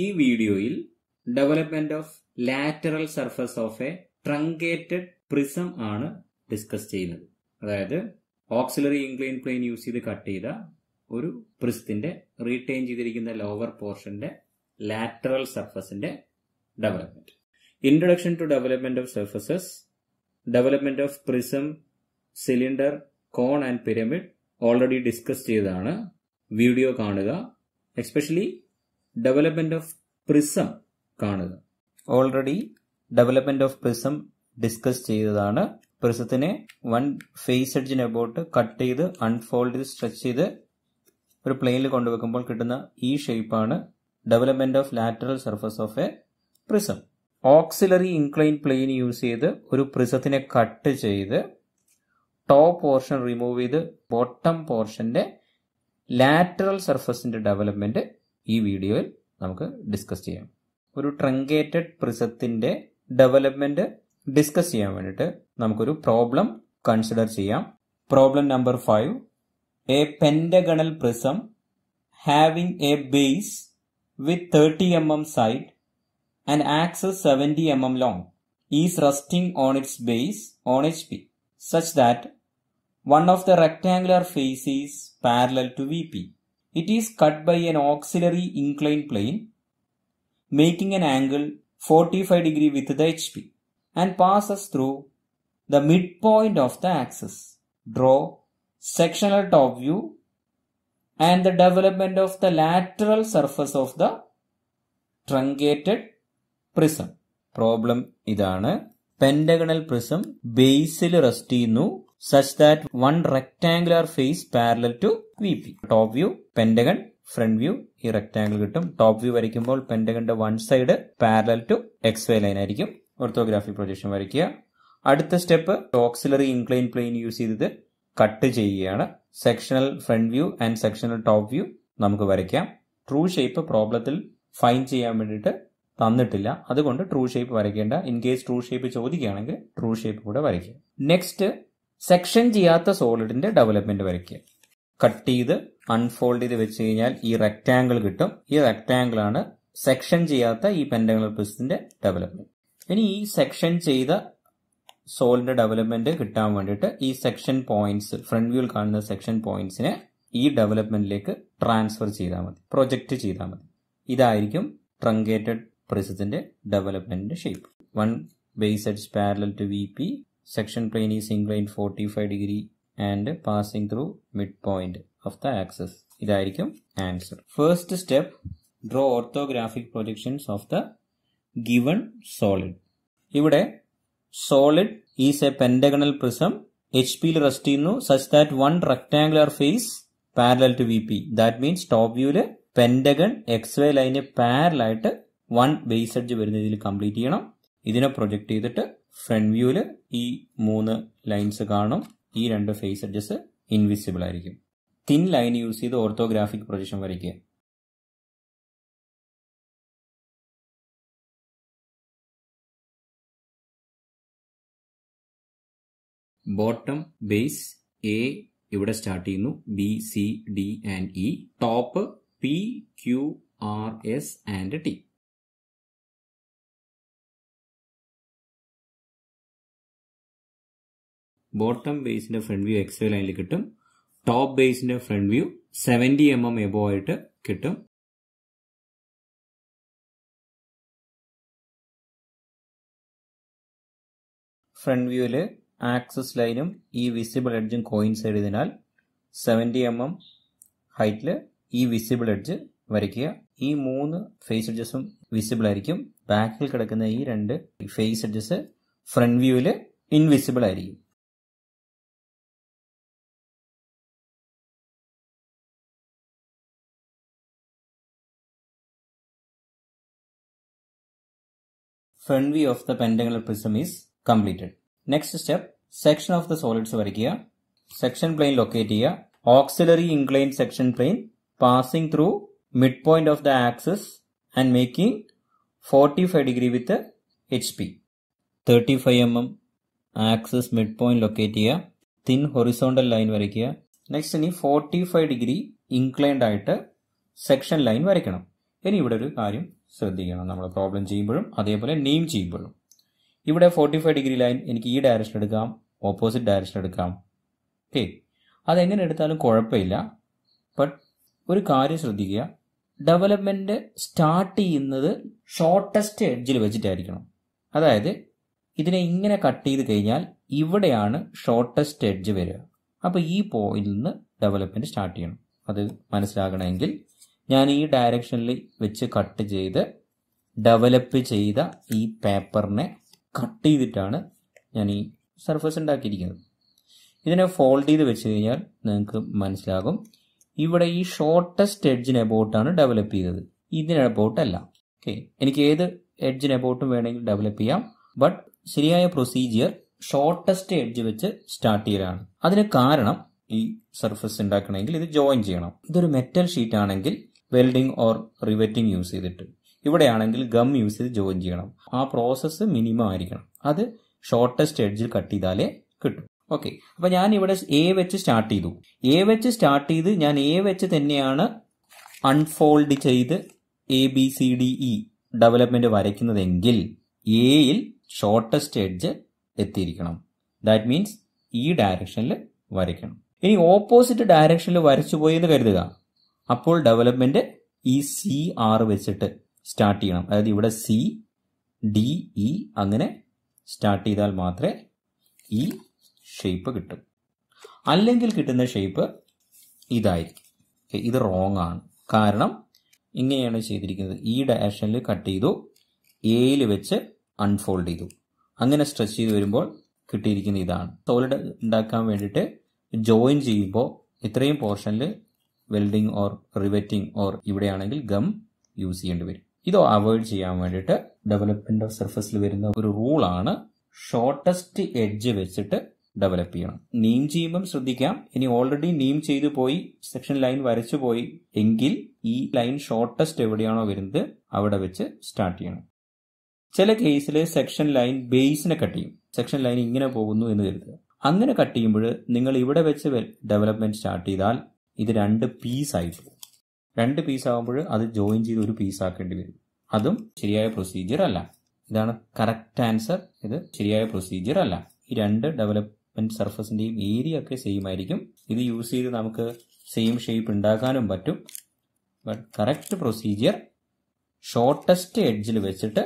ഈ വീഡിയോയിൽ development of lateral surface of a truncated prism ആണ് ഡിസ്കസ് ചെയ്യുന്നത് അതായത് ഓക്സിലറി ഇൻക്ലൈൻ പ്ലെയിൻ യൂസ് ചെയ്ത് കട്ട് ചെയ്ത ഒരു പ്രിസത്തിന്റെ റീറ്റെയിൻ ചെയ്തിരിക്കുന്ന ലോവർ പോർഷന്റെ ലാറ്ററൽ സർഫസിന്റെ development introduction to development of surfaces development of prism cylinder cone and pyramid already discuss ചെയ്തതാണ് വീഡിയോ കാണുക എസ്പെഷ്യലി ഡെവലപ്മെന്റ് ഓഫ് പ്രിസം കാണുക already development of prism discuss ചെയ്തതാണ് പ്രിസത്തിനെ വൺ ഫേസ് എഡ്ജിന് അബോട്ട് കട്ട് ചെയ്ത് unfold ചെയ്ത് stretch ചെയ്ത് ഒരു പ്ലെയിനിൽ കൊണ്ടുവെക്കുമ്പോൾ കിട്ടുന്ന ഈ ഷേപ്പാണ് development of lateral surface of a prism auxiliary incline plane use ചെയ്ത് ഒരു പ്രിസത്തിനെ കട്ട് ചെയ്ത് ടോപ്പ് പോർഷൻ റിമൂവ് ചെയ്ത് ബോട്ടം പോർഷന്റെ ലാറ്ററൽ സർഫസിന്റെ ഡെവലപ്മെന്റ് ഈ വീഡിയോയിൽ നമുക്ക് ഡിസ്കസ് ചെയ്യാം ഒരു ട്രങ്കേറ്റഡ് പ്രിസത്തിൻ്റെ ഡെവലപ്മെൻറ്റ് ഡിസ്കസ് ചെയ്യാൻ വേണ്ടിയിട്ട് നമുക്കൊരു പ്രോബ്ലം കൺസിഡർ ചെയ്യാം problem number five a pentagonal prism having a base with thirty M M side and axis seventy M M long is resting on its base on H P such that one of the rectangular face is parallel to V P It is cut by an auxiliary inclined plane, making an angle 45 degree with the HP and passes through the midpoint of the axis. Draw sectional top view and the development of the lateral surface of the truncated prism. Problem idana pentagonal prism ബേസിൽ rest nu. such that one rectangular face parallel to VP. Top view, pentagon, front view ഈ rectangle കിട്ടും top view വരയ്ക്കുമ്പോൾ പെൻഡകന്റെ one side parallel to X Y line ആയിരിക്കും orthography projection വരയ്ക്കുക അടുത്ത step auxiliary incline plane use ചെയ്തത് cut ചെയ്യുകയാണ് sectional front view and sectional top view നമുക്ക് വരയ്ക്കാം ട്രൂ ഷേപ്പ് പ്രോബ്ലത്തിൽ ഫൈൻ ചെയ്യാൻ വേണ്ടിയിട്ട് തന്നിട്ടില്ല അതുകൊണ്ട് ട്രൂ ഷേപ്പ് വരയ്ക്കേണ്ട ഇൻ കേസ് ട്രൂ ഷേപ്പ് ചോദിക്കുകയാണെങ്കിൽ ട്രൂ ഷേപ്പ് കൂടെ വരയ്ക്കുക നെക്സ്റ്റ് സെക്ഷൻ ചെയ്യാത്ത സോളിഡിന്റെ ഡെവലപ്മെന്റ് വരയ്ക്കുക കട്ട് ചെയ്ത് അൺഫോൾഡ് ചെയ്ത് വെച്ച് കഴിഞ്ഞാൽ ഈ റെക്റ്റാങ്കിൾ കിട്ടും ഈ റെക്റ്റാങ്കിൾ ആണ് സെക്ഷൻ ചെയ്യാത്ത ഈ പെൻഡങ്ങൾ പ്രിസ്റ്റിന്റെ ഡെവലപ്മെന്റ് ഇനി ഈ സെക്ഷൻ ചെയ്ത സോളിന്റെ ഡെവലപ്മെന്റ് കിട്ടാൻ വേണ്ടിയിട്ട് ഈ സെക്ഷൻ പോയിന്റ്സ് ഫ്രണ്ട് വ്യൂവിൽ കാണുന്ന സെക്ഷൻ പോയിന്റ്സിനെ ഈ ഡെവലപ്മെന്റിലേക്ക് ട്രാൻസ്ഫർ ചെയ്താൽ മതി പ്രൊജക്റ്റ് ചെയ്താൽ മതി ഇതായിരിക്കും ട്രങ്കേറ്റഡ് പ്രിസത്തിന്റെ ഡെവലപ്മെന്റിന്റെ shape one base edges parallel to V P section plane is inclined 45 degree and passing through midpoint of the axis ഇതായിരിക്കും answer first step draw orthographic projections of the given solid ഇവിടെ solid is a pentagonal prism H പിയിൽ rest ചെയ്യുന്നു such that one rectangular face parallel to V P that means top വ്യൂല് pentagon X Y ലൈന് പാരലായിട്ട് one base edge വരുന്ന രീതിയിൽ complete ചെയ്യണം ഇതിനെ പ്രൊജക്ട് ചെയ്തിട്ട് ഫ്രണ്ട് വ്യൂവിൽ ഈ മൂന്ന് ലൈൻസ് കാണും ഈ രണ്ട് ഫേസ് എഡ്ജസ് ഇൻവിസിബിൾ ആയിരിക്കും തിൻ ലൈൻ യൂസ് ചെയ്ത് ഓർത്തോഗ്രാഫിക് പ്രൊജക്ഷൻ വരയ്ക്കുക ബോട്ടം ബേസ് എ ഇവിടെ സ്റ്റാർട്ട് ചെയ്യുന്നു B C D and E top P Q R S and T bottom ബേസിന്റെ ഫ്രണ്ട് വ്യൂ എക്സ് ലൈനിൽ കിട്ടും ടോപ്പ് ബേസിന്റെ front view seventy M M above ആയിട്ട് കിട്ടും ഫ്രണ്ട് വ്യൂല് ആക്സസ് ലൈനും ഈ വിസിബിൾ എഡ്ജും കോയിൻസൈഡ് ചെയ്തതിനാൽ സെവന്റി എം എം ഹൈറ്റില് ഈ വിസിബിൾ എഡ്ജ് വരയ്ക്കുക ഈ മൂന്ന് ഫേസ് എഡ്ജസും വിസിബിൾ ആയിരിക്കും ബാക്കിൽ കിടക്കുന്ന ഈ രണ്ട് ഫേസ് എഡ്ജസ് ഫ്രണ്ട് വ്യൂവിൽ ഇൻവിസിബിൾ ആയിരിക്കും front view of the pentagonal prism is completed next step section of the solids വരയ്ക്കുക സെക്ഷൻ പ്ലെയിൻ ലൊക്കേറ്റ് ചെയ്യുക auxiliary incline section plane passing through mid point of the axis and making forty five degree with H P thirty five M M axis mid point locate ചെയ്യുക thin horizontal line വരയ്ക്കുക next ഇനി forty five degree inclined ആയിട്ട് section line വരയ്ക്കണം ഇനി ഇവിടെ ഒരു കാര്യം ശ്രദ്ധിക്കണം നമ്മൾ പ്രോബ്ലം ചെയ്യുമ്പോഴും അതേപോലെ നെയിം ചെയ്യുമ്പോഴും ഇവിടെ ഫോർട്ടി ഫൈവ് ഡിഗ്രി ലൈൻ എനിക്ക് ഈ ഡയറക്ഷൻ എടുക്കാം ഓപ്പോസിറ്റ് ഡയറക്ഷൻ എടുക്കാം ഓക്കെ അതെങ്ങനെ എടുത്താലും കുഴപ്പമില്ല ബട്ട് ഒരു കാര്യം ശ്രദ്ധിക്കുക ഡെവലപ്മെൻറ്റ് സ്റ്റാർട്ട് ചെയ്യുന്നത് ഷോർട്ടസ്റ്റ് എഡ്ജിൽ വെച്ചിട്ടായിരിക്കണം അതായത് ഇതിനെ ഇങ്ങനെ കട്ട് ചെയ്ത് കഴിഞ്ഞാൽ ഇവിടെയാണ് ഷോർട്ടസ്റ്റ് എഡ്ജ് വരിക അപ്പോൾ ഈ പോയിന്റിൽ നിന്ന് ഡെവലപ്മെൻറ്റ് സ്റ്റാർട്ട് ചെയ്യണം അത് മനസ്സിലാകണമെങ്കിൽ ഞാൻ ഈ ഡയറക്ഷനിൽ വെച്ച് കട്ട് ചെയ്ത് ഡെവലപ്പ് ചെയ്ത ഈ പേപ്പറിനെ കട്ട് ചെയ്തിട്ടാണ് ഞാൻ ഈ സർഫസ് ഉണ്ടാക്കിയിരിക്കുന്നത് ഇതിനെ ഫോൾഡ് ചെയ്ത് വെച്ച് കഴിഞ്ഞാൽ നിങ്ങൾക്ക് മനസ്സിലാകും ഇവിടെ ഈ ഷോർട്ടസ്റ്റ് എഡ്ജിന് എബോട്ടാണ് ഡെവലപ്പ് ചെയ്തത് ഇതിന് എബൌട്ട് അല്ല ഓക്കെ എനിക്ക് ഏത് എഡ്ജിന് എബോട്ടും വേണമെങ്കിൽ ഡെവലപ്പ് ചെയ്യാം ബട്ട് ശരിയായ പ്രൊസീജിയർ ഷോർട്ടസ്റ്റ് എഡ്ജ് വെച്ച് സ്റ്റാർട്ട് ചെയ്യലാണ് അതിന് കാരണം ഈ സർഫസ് ഉണ്ടാക്കണമെങ്കിൽ ഇത് ജോയിൻ ചെയ്യണം ഇതൊരു മെറ്റൽ ഷീറ്റ് ആണെങ്കിൽ വെൽഡിംഗ് ഓർ റിവറ്റിംഗ് യൂസ് ചെയ്തിട്ട് ഇവിടെയാണെങ്കിൽ ഗം യൂസ് ചെയ്ത് ജോയിൻ ചെയ്യണം ആ പ്രോസസ്സ് മിനിമം ആയിരിക്കണം അത് ഷോർട്ടസ്റ്റ് എഡ്ജിൽ കട്ട് ചെയ്താലേ കിട്ടും ഓക്കെ അപ്പൊ ഞാൻ ഇവിടെ എ വെച്ച് സ്റ്റാർട്ട് ചെയ്തു എ വെച്ച് സ്റ്റാർട്ട് ചെയ്ത് ഞാൻ എ വെച്ച് തന്നെയാണ് അൺഫോൾഡ് ചെയ്ത് A B C D E development വരയ്ക്കുന്നതെങ്കിൽ എയിൽ ഷോർട്ടസ്റ്റ് എഡ്ജ് എത്തിയിരിക്കണം ദാറ്റ് മീൻസ് ഈ ഡയറക്ഷനിൽ വരയ്ക്കണം ഇനി ഓപ്പോസിറ്റ് ഡയറക്ഷനിൽ വരച്ചു പോയി എന്ന് കരുതുക അപ്പോൾ ഡെവലപ്മെന്റ് ഈ സി ആർ വെച്ചിട്ട് സ്റ്റാർട്ട് ചെയ്യണം അതായത് ഇവിടെ സി ഡി ഇ അങ്ങനെ സ്റ്റാർട്ട് ചെയ്താൽ മാത്രമേ ഈ ഷേപ്പ് കിട്ടും അല്ലെങ്കിൽ കിട്ടുന്ന ഷേപ്പ് ഇതായിരിക്കും ഇത് റോങ് ആണ് കാരണം ഇങ്ങനെയാണ് ചെയ്തിരിക്കുന്നത് ഈ ഡയറക്ഷനിൽ കട്ട് ചെയ്തു എയിൽ വെച്ച് അൺഫോൾഡ് ചെയ്തു അങ്ങനെ സ്ട്രെച്ച് ചെയ്ത് വരുമ്പോൾ കിട്ടിയിരിക്കുന്ന ഇതാണ് സോളിഡ് ഉണ്ടാക്കാൻ വേണ്ടിയിട്ട് ജോയിൻ ചെയ്യുമ്പോൾ ഇത്രയും പോർഷനിൽ വെൽഡിംഗ് ഓർ റിവെറ്റിംഗ് ഓർ ഇവിടെയാണെങ്കിൽ ഗം യൂസ് ചെയ്യേണ്ടി വരും ഇത് അവോയ്ഡ് ചെയ്യാൻ വേണ്ടിയിട്ട് ഡെവലപ്മെന്റ് ഓഫ് സർഫസിൽ വരുന്ന ഒരു റൂളാണ് ഷോർട്ടസ്റ്റ് എഡ്ജ് വെച്ചിട്ട് ഡെവലപ്പ് ചെയ്യണം നീം ചെയ്യുമ്പം ശ്രദ്ധിക്കാം ഇനി ഓൾറെഡി നീം ചെയ്തു പോയി സെക്ഷൻ ലൈൻ വരച്ചു പോയി എങ്കിൽ ഈ ലൈൻ ഷോർട്ടസ്റ്റ് എവിടെയാണോ വരുന്നത് അവിടെ വെച്ച് സ്റ്റാർട്ട് ചെയ്യണം ചില കേസിൽ സെക്ഷൻ ലൈൻ ബേസിനെ കട്ട് ചെയ്യും സെക്ഷൻ ലൈൻ ഇങ്ങനെ പോകുന്നു എന്ന് കരുതുക അങ്ങനെ കട്ട് ചെയ്യുമ്പോൾ നിങ്ങൾ ഇവിടെ വെച്ച് ഡെവലപ്മെന്റ് സ്റ്റാർട്ട് ചെയ്താൽ ഇത് രണ്ട് പീസ് ആയിട്ട് രണ്ട് പീസ് ആകുമ്പോൾ അത് ജോയിൻ ചെയ്ത് ഒരു പീസ് ആക്കേണ്ടി വരും അതും ശരിയായ പ്രൊസീജിയർ അല്ല ഇതാണ് കറക്റ്റ് ആൻസർ ഇത് ശരിയായ പ്രൊസീജിയർ അല്ല ഈ രണ്ട് ഡെവലപ്മെന്റ് സർഫസിന്റെയും ഏരിയ ഒക്കെ സെയിം ആയിരിക്കും ഇത് യൂസ് ചെയ്ത് നമുക്ക് സെയിം ഷേപ്പ് ഉണ്ടാക്കാനും പറ്റും ബട്ട് കറക്റ്റ് പ്രൊസീജിയർ ഷോർട്ടസ്റ്റ് എഡ്ജിൽ വെച്ചിട്ട്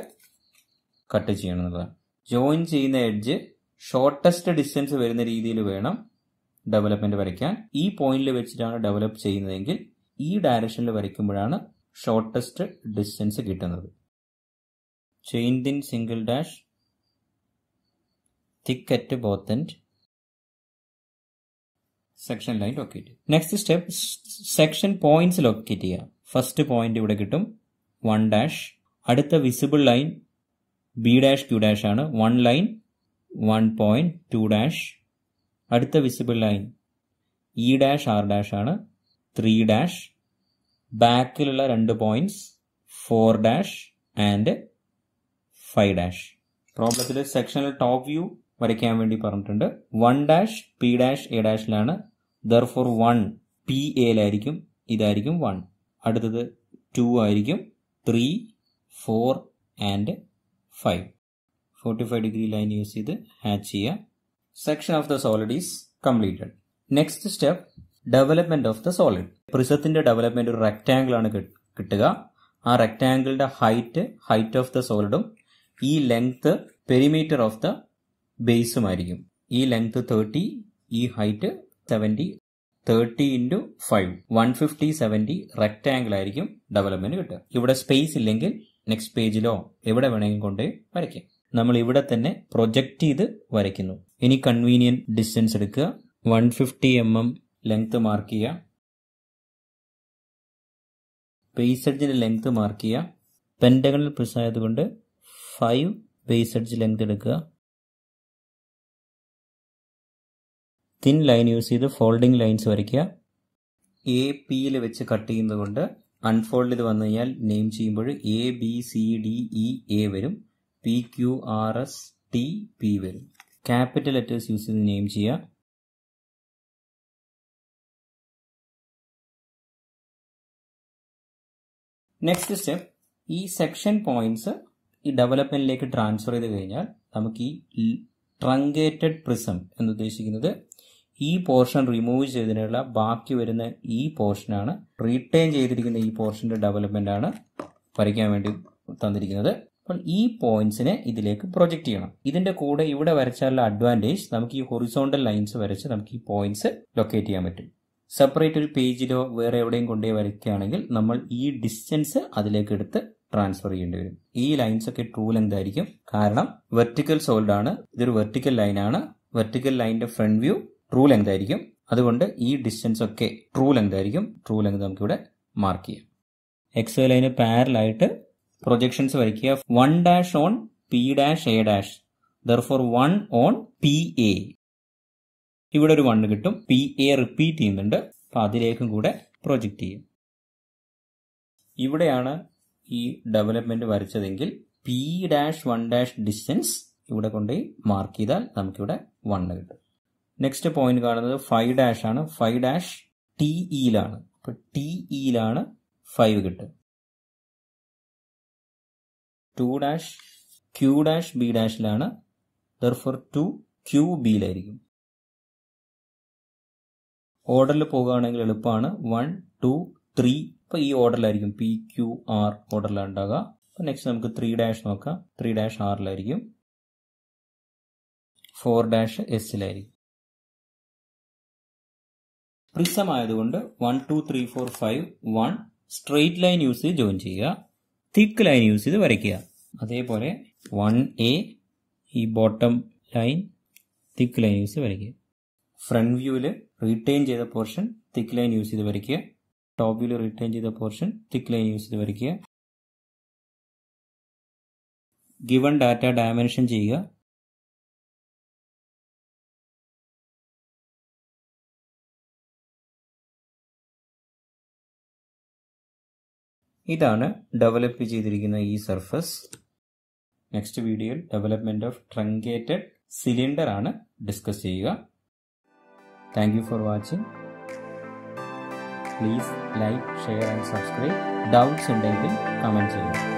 കട്ട് എന്നുള്ളതാണ് ജോയിൻ ചെയ്യുന്ന എഡ്ജ് ഷോർട്ടസ്റ്റ് ഡിസ്റ്റൻസ് വരുന്ന രീതിയിൽ വേണം ഡെവലപ്മെന്റ് വരയ്ക്കാൻ ഈ പോയിന്റിൽ വെച്ചിട്ടാണ് ഡെവലപ്പ് ചെയ്യുന്നതെങ്കിൽ ഈ ഡയറക്ഷനിൽ വരയ്ക്കുമ്പോഴാണ് ഷോർട്ടസ്റ്റ് ഡിസ്റ്റൻസ് കിട്ടുന്നത് chain thin single dash thick at both end section line locate next step section points locate ചെയ്യുക ഫസ്റ്റ് പോയിന്റ് ഇവിടെ കിട്ടും വൺ ഡാഷ് അടുത്ത visible line B dash Q dash ആണ് one line one point two dash അടുത്ത visible line E dash R dash ആണ് three dash ബാക്കിലുള്ള രണ്ട് points four dash and five dash പ്രോബ്ലത്തിൽ സെക്ഷനിൽ ടോപ്പ് വ്യൂ വരയ്ക്കാൻ വേണ്ടി പറഞ്ഞിട്ടുണ്ട് one dash P dash A ഡാഷിലാണ് ദർ ഫോർ വൺ പി എയിലായിരിക്കും ഇതായിരിക്കും വൺ അടുത്തത് ടു ആയിരിക്കും three four and five forty five degree line use ചെയ്ത് ഹാച്ച് ചെയ്യുക section of the solid is completed next step development of the solid പ്രിസത്തിന്റെ development ഒരു rectangle ആണ് കിട്ടുക ആ റെക്ടാംഗിളിന്റെ ഹൈറ്റ് ഹൈറ്റ് ഓഫ് ദ സോളിഡും ഈ ലെങ്ത് പെരിമീറ്റർ ഓഫ് ദ ബേസുമായിരിക്കും ഈ ലെങ്ത് തേർട്ടി ഈ height seventy thirty into five one fifty seventy rectangle ആയിരിക്കും ഡെവലപ്മെന്റ് കിട്ടുക ഇവിടെ സ്പേസ് ഇല്ലെങ്കിൽ നെക്സ്റ്റ് പേജിലോ എവിടെ വേണമെങ്കിലും കൊണ്ടുപോയി വരയ്ക്കാം നമ്മൾ ഇവിടെ തന്നെ പ്രൊജക്റ്റ് ചെയ്ത് വരയ്ക്കുന്നു ഇനി കൺവീനിയൻ ഡിസ്റ്റൻസ് എടുക്കുക one fifty M M length mark ചെയ്യുക ബേസ് ലെങ്ത് മാർക്ക് ചെയ്യുക പെൻഡകളിൽ പ്രിസ് ആയതുകൊണ്ട് ഫൈവ് ബേസ് എഡ്ജ് ലെങ്ത് എടുക്കുക തിൻ ലൈൻ യൂസ് ചെയ്ത് ഫോൾഡിംഗ് ലൈൻസ് വരയ്ക്കുക എ പിയിൽ വെച്ച് കട്ട് ചെയ്യുന്നതുകൊണ്ട് അൺഫോൾഡ് ചെയ്ത് വന്നു കഴിഞ്ഞാൽ നെയിം ചെയ്യുമ്പോൾ A B C D E A വരും P Q R S T P വരും ക്യാപിറ്റൽ ലെറ്റേഴ്സ് യൂസ് ചെയ്ത് നെയിം ചെയ്യുക നെക്സ്റ്റ് സ്റ്റെപ്പ് ഈ സെക്ഷൻ പോയിന്റ്സ് ഈ ഡെവലപ്മെന്റിലേക്ക് ട്രാൻസ്ഫർ ചെയ്ത് കഴിഞ്ഞാൽ നമുക്ക് ഈ ട്രങ്കേറ്റഡ് പ്രിസം എന്ന് ഉദ്ദേശിക്കുന്നത് ഈ പോർഷൻ റിമൂവ് ചെയ്തതിനുള്ള ബാക്കി വരുന്ന ഈ പോർഷനാണ് റീറ്റെയിൻ ചെയ്തിരിക്കുന്ന ഈ പോർഷന്റെ ഡെവലപ്മെന്റ് ആണ് വരയ്ക്കാൻ വേണ്ടി തന്നിരിക്കുന്നത് അപ്പോൾ ഈ പോയിന്റ്സിനെ ഇതിലേക്ക് പ്രൊജക്റ്റ് ചെയ്യണം ഇതിന്റെ കൂടെ ഇവിടെ വരച്ചാലുള്ള അഡ്വാൻറ്റേജ് നമുക്ക് ഈ ഹൊറിസോണ്ടൽ ലൈൻസ് വരച്ച് നമുക്ക് ഈ പോയിന്റ്സ് ലൊക്കേറ്റ് ചെയ്യാൻ പറ്റും സെപ്പറേറ്റ് ഒരു പേജിലോ വേറെ എവിടെയും കൊണ്ടുപോയി വരയ്ക്കുകയാണെങ്കിൽ നമ്മൾ ഈ ഡിസ്റ്റൻസ് അതിലേക്ക് എടുത്ത് ട്രാൻസ്ഫർ ചെയ്യേണ്ടി വരും ഈ ലൈൻസ് ഒക്കെ ട്രൂ ലെങ്ത് ആയിരിക്കും കാരണം വെർട്ടിക്കൽ സോൾഡ് ആണ് ഇതൊരു വെർട്ടിക്കൽ ലൈൻ ആണ് വെർട്ടിക്കൽ ലൈനിന്റെ ഫ്രണ്ട് വ്യൂ ട്രൂ ലെങ്ത് ആയിരിക്കും അതുകൊണ്ട് ഈ ഡിസ്റ്റൻസ് ഒക്കെ ട്രൂ ലെങ്ത് ആയിരിക്കും ട്രൂ ലെങ്ത് നമുക്കിവിടെ മാർക്ക് ചെയ്യാം എക്സ് ലൈന് പാരലായിട്ട് പ്രൊജക്ഷൻസ് വരയ്ക്കുക one dash on P dash A dash for one on P A ഇവിടെ ഒരു വണ്ണ് കിട്ടും പി എ റിപ്പീറ്റ് ചെയ്യുന്നുണ്ട് അപ്പം അതിലേക്കും കൂടെ പ്രൊജക്റ്റ് ചെയ്യും ഇവിടെയാണ് ഈ ഡെവലപ്മെന്റ് വരച്ചതെങ്കിൽ P dash one dash distance ഇവിടെ കൊണ്ടുപോയി മാർക്ക് ചെയ്താൽ നമുക്കിവിടെ വണ്ണ് കിട്ടും നെക്സ്റ്റ് പോയിന്റ് കാണുന്നത് ഫൈവ് ഡാഷ് ആണ് ഫൈവ് ഡാഷ് ടി ഇയിലാണ് e അപ്പോൾ ടി ഇയിലാണ് e ഫൈവ് കിട്ടും two dash Q dash B ഡാഷിലാണ് ദർഫോർ ടു ക്യു ബിയിലായിരിക്കും ഓർഡറിൽ പോകുകയാണെങ്കിൽ എളുപ്പമാണ് വൺ ടു ത്രീ ഇപ്പൊ ഈ ഓർഡറിലായിരിക്കും പി ക്യു ആർ ഓർഡറിലാണ് ഉണ്ടാകുക അപ്പൊ നെക്സ്റ്റ് നമുക്ക് ത്രീ ഡാഷ് നോക്കാം ത്രീ ഡാഷ് ആറിലായിരിക്കും ഫോർ ഡാഷ് എസിലായിരിക്കും പ്രിസമായതുകൊണ്ട് one two three four five one straight line use ചെയ്ത് ജോയിൻ ചെയ്യുക തിക്ക് ലൈൻ യൂസ് ചെയ്ത് വരയ്ക്കുക അതേപോലെ വൺ എ ഈ bottom line thick line use ചെയ്ത് വരയ്ക്കുക ഫ്രണ്ട് വ്യൂവിൽ റീറ്റെയിൻ ചെയ്ത പോർഷൻ തിക്ക് ലൈൻ യൂസ് ചെയ്ത് വരയ്ക്കുക ടോപ്പ് വ്യൂവിൽ റീറ്റെയിൻ ചെയ്ത പോർഷൻ തിക്ക് ലൈൻ യൂസ് ചെയ്ത് വരയ്ക്കുക ഗിവൺ ഡാറ്റ ഡയമെൻഷൻ ചെയ്യുക ഇതാണ് ഡെവലപ്പ് ചെയ്തിരിക്കുന്ന ഈ സർഫസ് നെക്സ്റ്റ് വീഡിയോയിൽ ഡെവലപ്മെന്റ് ഓഫ് ട്രങ്കേറ്റഡ് സിലിണ്ടർ ആണ് ഡിസ്കസ് ചെയ്യുക thank you for watching please like share and subscribe doubts ഉണ്ടെങ്കിൽ കമൻറ്റ് ചെയ്യുക